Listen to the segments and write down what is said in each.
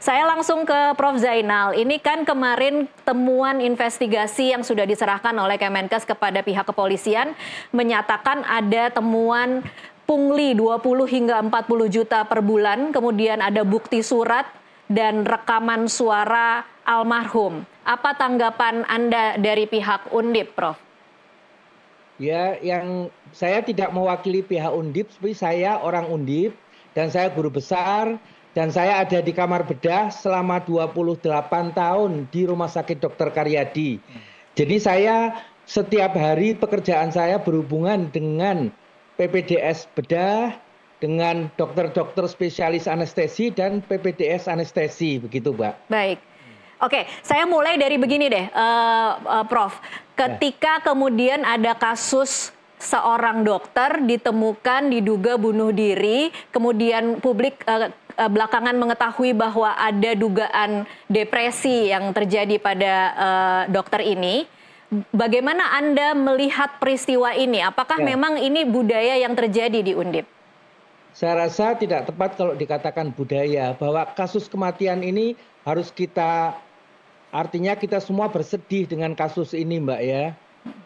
Saya langsung ke Prof Zainal. Ini kan kemarin temuan investigasi yang sudah diserahkan oleh Kemenkes kepada pihak kepolisian menyatakan ada temuan pungli 20 hingga 40 juta per bulan, kemudian ada bukti surat dan rekaman suara almarhum. Apa tanggapan Anda dari pihak Undip, Prof? Ya, yang saya tidak mewakili pihak Undip, tapi saya orang Undip dan saya guru besar dan saya ada di kamar bedah selama 28 tahun di Rumah Sakit Dr. Karyadi. Jadi saya setiap hari pekerjaan saya berhubungan dengan PPDS bedah, dengan dokter-dokter spesialis anestesi dan PPDS anestesi begitu, Mbak. Baik. Oke, saya mulai dari begini deh, uh, uh, Prof. Ya. Ketika kemudian ada kasus seorang dokter ditemukan diduga bunuh diri, kemudian publik uh, belakangan mengetahui bahwa ada dugaan depresi yang terjadi pada uh, dokter ini. Bagaimana Anda melihat peristiwa ini? Apakah ya. memang ini budaya yang terjadi di Undip? Saya rasa tidak tepat kalau dikatakan budaya bahwa kasus kematian ini harus kita artinya kita semua bersedih dengan kasus ini, Mbak ya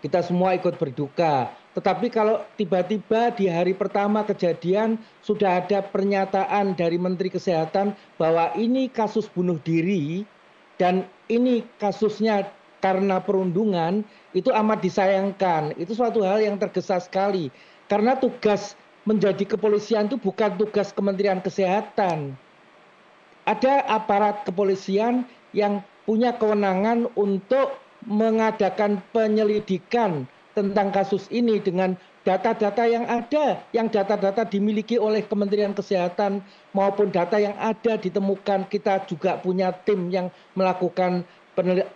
kita semua ikut berduka. Tetapi kalau tiba-tiba di hari pertama kejadian sudah ada pernyataan dari Menteri Kesehatan bahwa ini kasus bunuh diri dan ini kasusnya karena perundungan, itu amat disayangkan. Itu suatu hal yang tergesa sekali. Karena tugas menjadi kepolisian itu bukan tugas Kementerian Kesehatan. Ada aparat kepolisian yang punya kewenangan untuk mengadakan penyelidikan tentang kasus ini dengan data-data yang ada, yang data-data dimiliki oleh Kementerian Kesehatan maupun data yang ada ditemukan kita juga punya tim yang melakukan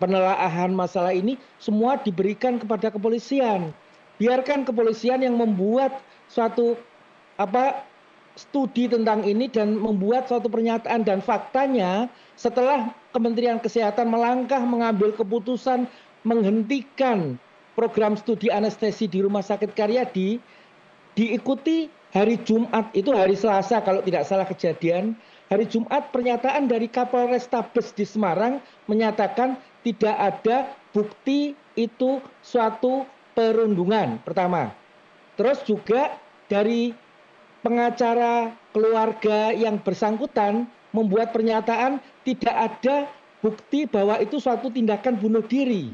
penelaahan masalah ini semua diberikan kepada kepolisian. Biarkan kepolisian yang membuat suatu apa studi tentang ini dan membuat suatu pernyataan dan faktanya setelah Kementerian Kesehatan melangkah mengambil keputusan menghentikan program studi anestesi di Rumah Sakit Karyadi diikuti hari Jumat itu hari Selasa kalau tidak salah kejadian hari Jumat pernyataan dari Kapolres Tabes di Semarang menyatakan tidak ada bukti itu suatu perundungan pertama terus juga dari pengacara keluarga yang bersangkutan membuat pernyataan tidak ada bukti bahwa itu suatu tindakan bunuh diri.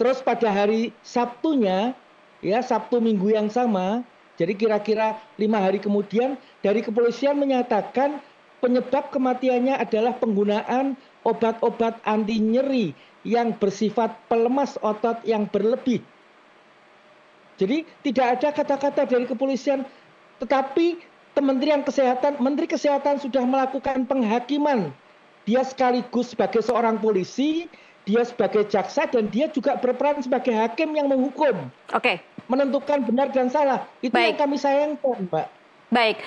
Terus pada hari Sabtunya, ya Sabtu minggu yang sama, jadi kira-kira lima hari kemudian dari kepolisian menyatakan penyebab kematiannya adalah penggunaan obat-obat anti nyeri yang bersifat pelemas otot yang berlebih. Jadi tidak ada kata-kata dari kepolisian tetapi Kementerian Kesehatan, Menteri Kesehatan sudah melakukan penghakiman. Dia sekaligus sebagai seorang polisi, dia sebagai jaksa dan dia juga berperan sebagai hakim yang menghukum. Oke. Okay. Menentukan benar dan salah. Itu Baik. yang kami sayangkan, Mbak. Baik.